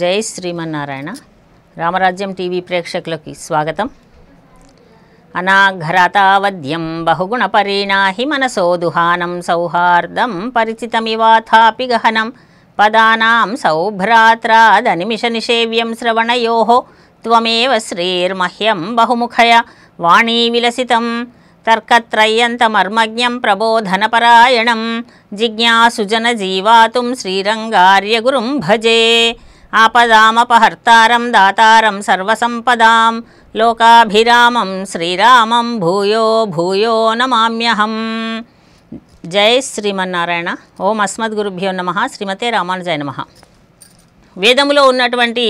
జై శ్రీమన్నారాయణ రామరాజ్యం టీవీ ప్రేక్షకులకి స్వాగతం अनाघ्रतावध्यं बहुगुणपरिणाहि मनसो दुहानं सौहार्दं गहनम गहनं पदानां सौभ्रात्रादनिमिषनिषेव्यं श्रवणयोः त्वमेव श्रीर्मह्यं बहुमुखय वाणी विलसितं तर्कत्रय्यन्तमर्मज्ञं प्रबोधनपरायणं जिज्ञासुजनजीवातुं श्रीरङ्गार्यगुरुं भजे आपदामपहर्तारं दातारं सर्वसम्पदां లోకాభిరామం శ్రీరామం భూయో భూయో నమామ్యహం జై శ్రీమన్నారాయణ ఓం అస్మద్ గురుభ్యో నమ శ్రీమతే రామానుజాయ నమ వేదములో ఉన్నటువంటి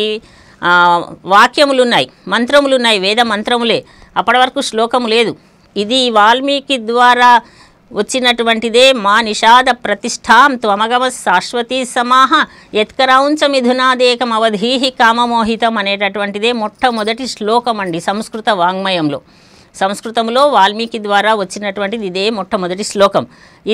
వాక్యములు ఉన్నాయి మంత్రములు ఉన్నాయి వేద మంత్రములే అప్పటి వరకు శ్లోకము లేదు ఇది వాల్మీకి ద్వారా వచ్చినటువంటిదే మా నిషాద ప్రతిష్టాం త్వమగమ శాశ్వతీ సమాహ ఎత్కరాంచ మిథునాదేకం అవధీహి కామమోహితం అనేటటువంటిదే మొట్టమొదటి శ్లోకం అండి సంస్కృత వాంగ్మయంలో సంస్కృతంలో వాల్మీకి ద్వారా వచ్చినటువంటిది ఇదే మొట్టమొదటి శ్లోకం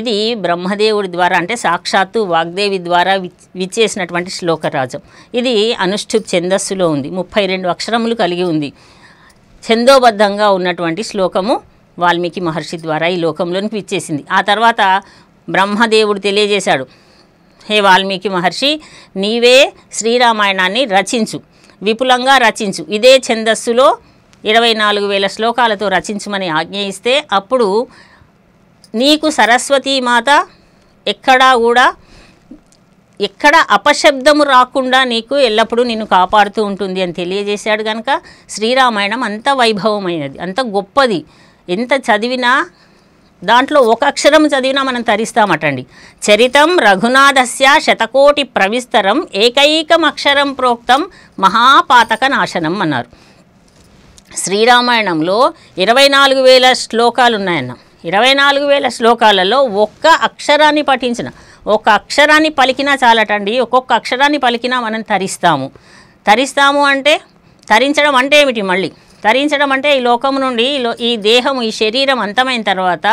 ఇది బ్రహ్మదేవుడి ద్వారా అంటే సాక్షాత్తు వాగ్దేవి ద్వారా విచ్చేసినటువంటి శ్లోకరాజం ఇది అనుష్ఠుప్ ఛందస్సులో ఉంది ముప్పై రెండు అక్షరములు కలిగి ఉంది ఛందోబద్ధంగా ఉన్నటువంటి శ్లోకము వాల్మీకి మహర్షి ద్వారా ఈ లోకంలోనికి విచ్చేసింది ఆ తర్వాత బ్రహ్మదేవుడు తెలియజేశాడు హే వాల్మీకి మహర్షి నీవే శ్రీరామాయణాన్ని రచించు విపులంగా రచించు ఇదే ఛందస్సులో ఇరవై నాలుగు వేల శ్లోకాలతో రచించమని ఆజ్ఞయిస్తే అప్పుడు నీకు మాత ఎక్కడా కూడా ఎక్కడ అపశబ్దము రాకుండా నీకు ఎల్లప్పుడూ నిన్ను కాపాడుతూ ఉంటుంది అని తెలియజేశాడు కనుక శ్రీరామాయణం అంత వైభవమైనది అంత గొప్పది ఎంత చదివినా దాంట్లో ఒక అక్షరం చదివినా మనం తరిస్తామటండి చరితం రఘునాథస్య శతకోటి ప్రవిస్తరం ఏకైకం అక్షరం ప్రోక్తం మహాపాతక నాశనం అన్నారు శ్రీరామాయణంలో ఇరవై నాలుగు వేల శ్లోకాలు ఉన్నాయన్న ఇరవై నాలుగు వేల శ్లోకాలలో ఒక్క అక్షరాన్ని పఠించిన ఒక అక్షరాన్ని పలికినా చాలటండి ఒక్కొక్క అక్షరాన్ని పలికినా మనం తరిస్తాము తరిస్తాము అంటే తరించడం అంటే ఏమిటి మళ్ళీ తరించడం అంటే ఈ లోకం నుండి ఈ దేహం ఈ శరీరం అంతమైన తర్వాత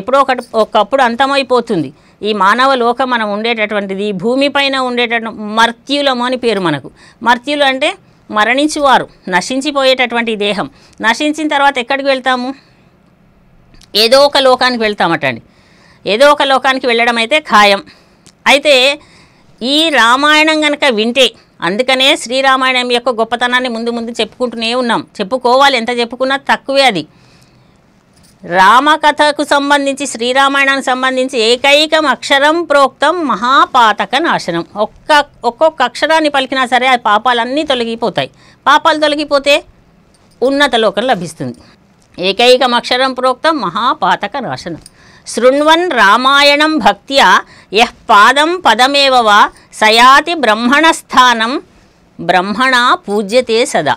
ఎప్పుడో ఒకటి ఒకప్పుడు అంతమైపోతుంది ఈ మానవ లోకం మనం ఉండేటటువంటిది పైన ఉండేటటువంటి మర్త్యులము అని పేరు మనకు మర్త్యులు అంటే మరణించువారు నశించిపోయేటటువంటి దేహం నశించిన తర్వాత ఎక్కడికి వెళ్తాము ఏదో ఒక లోకానికి వెళ్తామటండి ఏదో ఒక లోకానికి వెళ్ళడం అయితే ఖాయం అయితే ఈ రామాయణం కనుక వింటే అందుకనే శ్రీరామాయణం యొక్క గొప్పతనాన్ని ముందు ముందు చెప్పుకుంటూనే ఉన్నాం చెప్పుకోవాలి ఎంత చెప్పుకున్నా తక్కువే అది రామకథకు సంబంధించి శ్రీరామాయణానికి సంబంధించి ఏకైకం అక్షరం ప్రోక్తం మహాపాతక నాశనం ఒక్క ఒక్కొక్క అక్షరాన్ని పలికినా సరే ఆ పాపాలన్నీ తొలగిపోతాయి పాపాలు తొలగిపోతే ఉన్నత లోకం లభిస్తుంది ఏకైకం అక్షరం ప్రోక్తం మహాపాతక నాశనం శృణ్వన్ రామాయణం భక్త్యా యః పాదం పదమేవ వా సయాతి బ్రహ్మణస్థానం బ్రహ్మణ పూజ్యతే సదా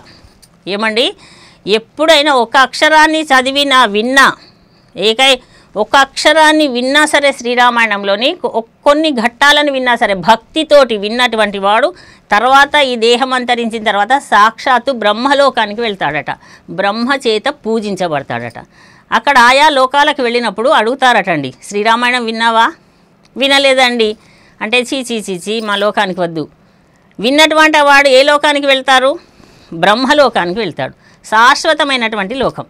ఏమండి ఎప్పుడైనా ఒక అక్షరాన్ని చదివినా విన్నా ఏకై ఒక అక్షరాన్ని విన్నా సరే శ్రీరామాయణంలోని కొన్ని ఘట్టాలను విన్నా సరే భక్తితోటి విన్నటువంటి వాడు తర్వాత ఈ దేహం అంతరించిన తర్వాత సాక్షాత్తు బ్రహ్మలోకానికి వెళ్తాడట బ్రహ్మ చేత పూజించబడతాడట అక్కడ ఆయా లోకాలకు వెళ్ళినప్పుడు అడుగుతారటండి శ్రీరామాయణం విన్నావా వినలేదండి అంటే చీ చీ చీ చీ మా లోకానికి వద్దు విన్నటువంటి వాడు ఏ లోకానికి వెళ్తారు బ్రహ్మలోకానికి వెళ్తాడు శాశ్వతమైనటువంటి లోకం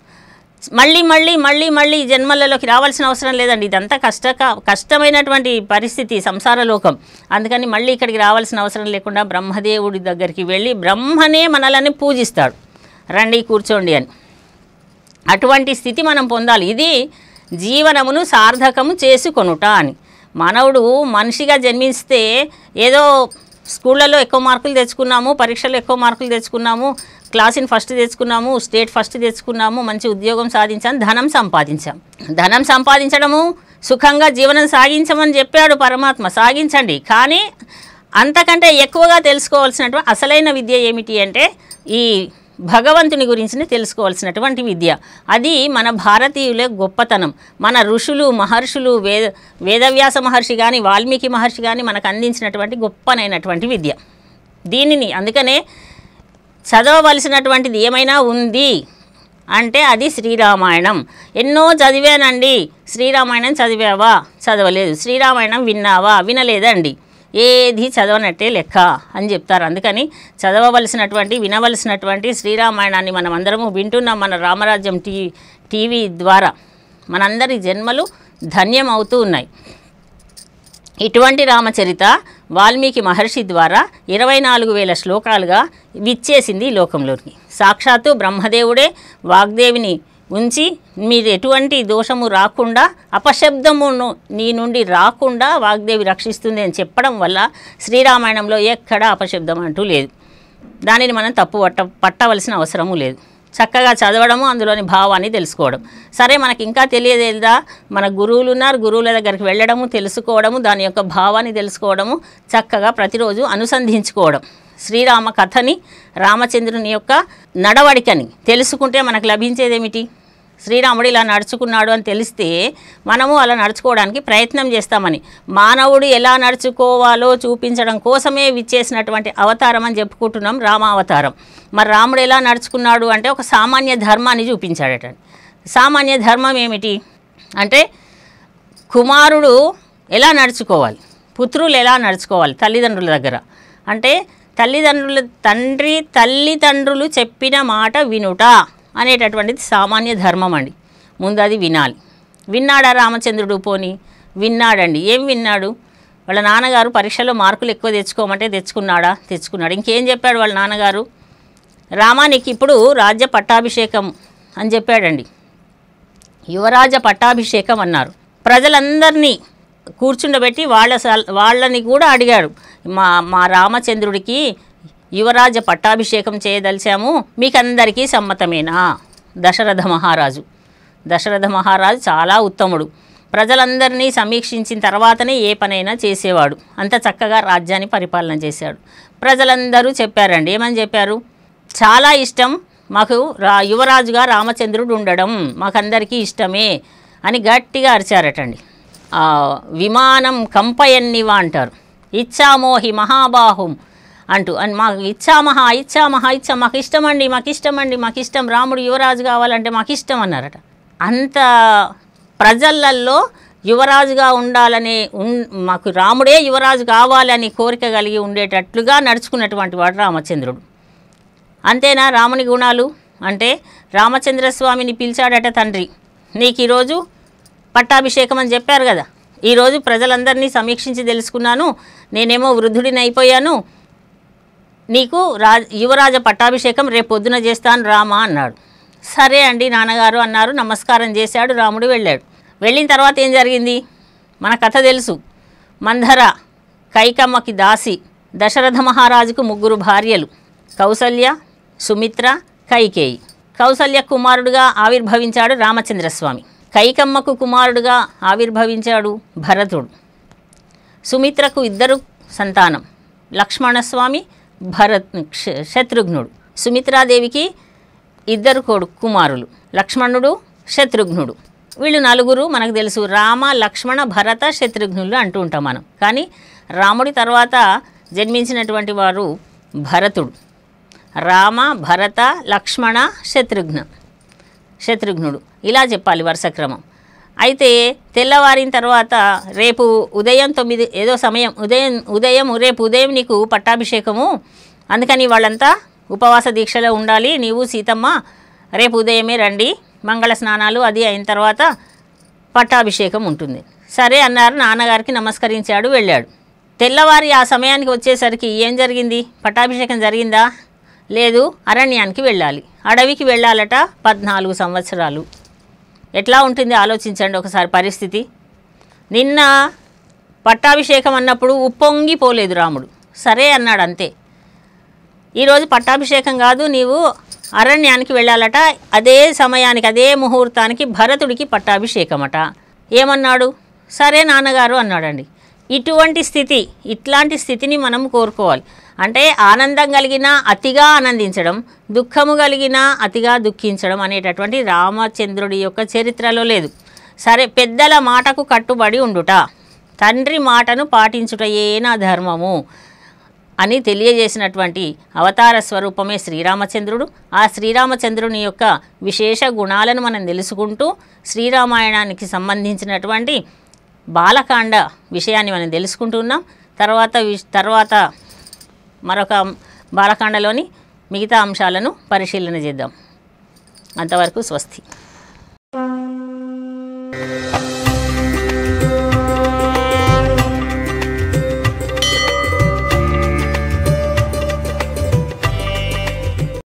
మళ్ళీ మళ్ళీ మళ్ళీ మళ్ళీ జన్మలలోకి రావాల్సిన అవసరం లేదండి ఇదంతా కష్ట కష్టమైనటువంటి పరిస్థితి సంసార లోకం అందుకని మళ్ళీ ఇక్కడికి రావాల్సిన అవసరం లేకుండా బ్రహ్మదేవుడి దగ్గరికి వెళ్ళి బ్రహ్మనే మనలని పూజిస్తాడు రండి కూర్చోండి అని అటువంటి స్థితి మనం పొందాలి ఇది జీవనమును సార్థకము చేసుకొనుట అని మానవుడు మనిషిగా జన్మిస్తే ఏదో స్కూళ్ళలో ఎక్కువ మార్కులు తెచ్చుకున్నాము పరీక్షలు ఎక్కువ మార్కులు తెచ్చుకున్నాము క్లాసుని ఫస్ట్ తెచ్చుకున్నాము స్టేట్ ఫస్ట్ తెచ్చుకున్నాము మంచి ఉద్యోగం సాధించాం ధనం సంపాదించాం ధనం సంపాదించడము సుఖంగా జీవనం సాగించమని చెప్పాడు పరమాత్మ సాగించండి కానీ అంతకంటే ఎక్కువగా తెలుసుకోవాల్సినటువంటి అసలైన విద్య ఏమిటి అంటే ఈ భగవంతుని గురించి తెలుసుకోవాల్సినటువంటి విద్య అది మన భారతీయులే గొప్పతనం మన ఋషులు మహర్షులు వేద వేదవ్యాస మహర్షి కానీ వాల్మీకి మహర్షి కానీ మనకు అందించినటువంటి గొప్పనైనటువంటి విద్య దీనిని అందుకనే చదవవలసినటువంటిది ఏమైనా ఉంది అంటే అది శ్రీరామాయణం ఎన్నో చదివానండి శ్రీరామాయణం చదివావా చదవలేదు శ్రీరామాయణం విన్నావా వినలేదండి ఏది చదవనట్టే లెక్క అని చెప్తారు అందుకని చదవవలసినటువంటి వినవలసినటువంటి శ్రీరామాయణాన్ని మనం అందరము వింటున్నాం మన రామరాజ్యం టీ టీవీ ద్వారా మనందరి జన్మలు ధన్యం అవుతూ ఉన్నాయి ఇటువంటి రామచరిత వాల్మీకి మహర్షి ద్వారా ఇరవై నాలుగు వేల శ్లోకాలుగా విచ్చేసింది లోకంలోకి సాక్షాత్తు బ్రహ్మదేవుడే వాగ్దేవిని ఉంచి మీరు ఎటువంటి దోషము రాకుండా అపశబ్దమును నీ నుండి రాకుండా వాగ్దేవి రక్షిస్తుంది అని చెప్పడం వల్ల శ్రీరామాయణంలో ఎక్కడ అపశబ్దం అంటూ లేదు దానిని మనం తప్పు పట్ట పట్టవలసిన అవసరము లేదు చక్కగా చదవడము అందులోని భావాన్ని తెలుసుకోవడం సరే మనకి ఇంకా తెలియదేదా మన గురువులు ఉన్నారు గురువుల దగ్గరికి వెళ్ళడము తెలుసుకోవడము దాని యొక్క భావాన్ని తెలుసుకోవడము చక్కగా ప్రతిరోజు అనుసంధించుకోవడం శ్రీరామ కథని రామచంద్రుని యొక్క నడవడికని తెలుసుకుంటే మనకు లభించేదేమిటి శ్రీరాముడు ఇలా నడుచుకున్నాడు అని తెలిస్తే మనము అలా నడుచుకోవడానికి ప్రయత్నం చేస్తామని మానవుడు ఎలా నడుచుకోవాలో చూపించడం కోసమే విచ్చేసినటువంటి అవతారం అని చెప్పుకుంటున్నాం రామావతారం మరి రాముడు ఎలా నడుచుకున్నాడు అంటే ఒక సామాన్య ధర్మాన్ని చూపించాడట సామాన్య ధర్మం ఏమిటి అంటే కుమారుడు ఎలా నడుచుకోవాలి పుత్రులు ఎలా నడుచుకోవాలి తల్లిదండ్రుల దగ్గర అంటే తల్లిదండ్రుల తండ్రి తల్లిదండ్రులు చెప్పిన మాట వినుట అనేటటువంటిది సామాన్య ధర్మం అండి ముందు అది వినాలి విన్నాడా రామచంద్రుడు పోని విన్నాడండి ఏం విన్నాడు వాళ్ళ నాన్నగారు పరీక్షలో మార్కులు ఎక్కువ తెచ్చుకోమంటే తెచ్చుకున్నాడా తెచ్చుకున్నాడు ఇంకేం చెప్పాడు వాళ్ళ నాన్నగారు రామానికి ఇప్పుడు రాజ్య పట్టాభిషేకం అని చెప్పాడండి యువరాజ పట్టాభిషేకం అన్నారు ప్రజలందరినీ కూర్చుండబెట్టి వాళ్ళ వాళ్ళని కూడా అడిగాడు మా మా రామచంద్రుడికి యువరాజ పట్టాభిషేకం చేయదలిచాము మీకందరికీ సమ్మతమేనా దశరథ మహారాజు దశరథ మహారాజు చాలా ఉత్తముడు ప్రజలందరినీ సమీక్షించిన తర్వాతనే ఏ పనైనా చేసేవాడు అంత చక్కగా రాజ్యాన్ని పరిపాలన చేశాడు ప్రజలందరూ చెప్పారండి ఏమని చెప్పారు చాలా ఇష్టం మాకు రా యువరాజుగా రామచంద్రుడు ఉండడం మాకందరికీ ఇష్టమే అని గట్టిగా అరిచారటండి విమానం కంపయన్నివా అంటారు ఇచ్చామోహి మహాబాహుం అంటూ అండ్ మాకు ఇచ్చామహ ఇచ్చామహ ఇచ్చా మాకు ఇష్టమండి మాకు ఇష్టమండి మాకు ఇష్టం రాముడు యువరాజు కావాలంటే మాకు ఇష్టం అన్నారట అంత ప్రజలల్లో యువరాజుగా ఉండాలనే మాకు రాముడే యువరాజు కావాలని కోరిక కలిగి ఉండేటట్లుగా నడుచుకున్నటువంటి వాడు రామచంద్రుడు అంతేనా రాముని గుణాలు అంటే రామచంద్రస్వామిని పిలిచాడట తండ్రి నీకు ఈరోజు పట్టాభిషేకం అని చెప్పారు కదా ఈరోజు ప్రజలందరినీ సమీక్షించి తెలుసుకున్నాను నేనేమో వృద్ధుడిని అయిపోయాను నీకు రా యువరాజ పట్టాభిషేకం రేపు పొద్దున చేస్తాను రామా అన్నాడు సరే అండి నాన్నగారు అన్నారు నమస్కారం చేశాడు రాముడు వెళ్ళాడు వెళ్ళిన తర్వాత ఏం జరిగింది మన కథ తెలుసు మంధర కైకమ్మకి దాసి దశరథ మహారాజుకు ముగ్గురు భార్యలు కౌసల్య సుమిత్ర కైకేయి కౌసల్య కుమారుడుగా ఆవిర్భవించాడు రామచంద్రస్వామి కైకమ్మకు కుమారుడుగా ఆవిర్భవించాడు భరతుడు సుమిత్రకు ఇద్దరు సంతానం లక్ష్మణస్వామి భరత్ శత్రుఘ్నుడు సుమిత్రాదేవికి ఇద్దరు కొడుకు కుమారులు లక్ష్మణుడు శత్రుఘ్నుడు వీళ్ళు నలుగురు మనకు తెలుసు రామ లక్ష్మణ భరత శత్రుఘ్నులు అంటూ ఉంటాం మనం కానీ రాముడి తర్వాత జన్మించినటువంటి వారు భరతుడు రామ భరత లక్ష్మణ శత్రుఘ్న శత్రుఘ్నుడు ఇలా చెప్పాలి క్రమం అయితే తెల్లవారిన తర్వాత రేపు ఉదయం తొమ్మిది ఏదో సమయం ఉదయం ఉదయం రేపు ఉదయం నీకు పట్టాభిషేకము అందుకని వాళ్ళంతా ఉపవాస దీక్షలో ఉండాలి నీవు సీతమ్మ రేపు ఉదయమే రండి మంగళ స్నానాలు అది అయిన తర్వాత పట్టాభిషేకం ఉంటుంది సరే అన్నారు నాన్నగారికి నమస్కరించాడు వెళ్ళాడు తెల్లవారి ఆ సమయానికి వచ్చేసరికి ఏం జరిగింది పట్టాభిషేకం జరిగిందా లేదు అరణ్యానికి వెళ్ళాలి అడవికి వెళ్ళాలట పద్నాలుగు సంవత్సరాలు ఎట్లా ఉంటుంది ఆలోచించండి ఒకసారి పరిస్థితి నిన్న పట్టాభిషేకం అన్నప్పుడు ఉప్పొంగిపోలేదు రాముడు సరే అన్నాడు అంతే ఈరోజు పట్టాభిషేకం కాదు నీవు అరణ్యానికి వెళ్ళాలట అదే సమయానికి అదే ముహూర్తానికి భరతుడికి పట్టాభిషేకమట ఏమన్నాడు సరే నాన్నగారు అన్నాడండి ఇటువంటి స్థితి ఇట్లాంటి స్థితిని మనం కోరుకోవాలి అంటే ఆనందం కలిగిన అతిగా ఆనందించడం దుఃఖము కలిగిన అతిగా దుఃఖించడం అనేటటువంటి రామచంద్రుడి యొక్క చరిత్రలో లేదు సరే పెద్దల మాటకు కట్టుబడి ఉండుట తండ్రి మాటను పాటించుట ఏనా ధర్మము అని తెలియజేసినటువంటి అవతార స్వరూపమే శ్రీరామచంద్రుడు ఆ శ్రీరామచంద్రుని యొక్క విశేష గుణాలను మనం తెలుసుకుంటూ శ్రీరామాయణానికి సంబంధించినటువంటి బాలకాండ విషయాన్ని మనం తెలుసుకుంటున్నాం తర్వాత తర్వాత మరొక బాలకాండలోని మిగతా అంశాలను పరిశీలన చేద్దాం అంతవరకు స్వస్తి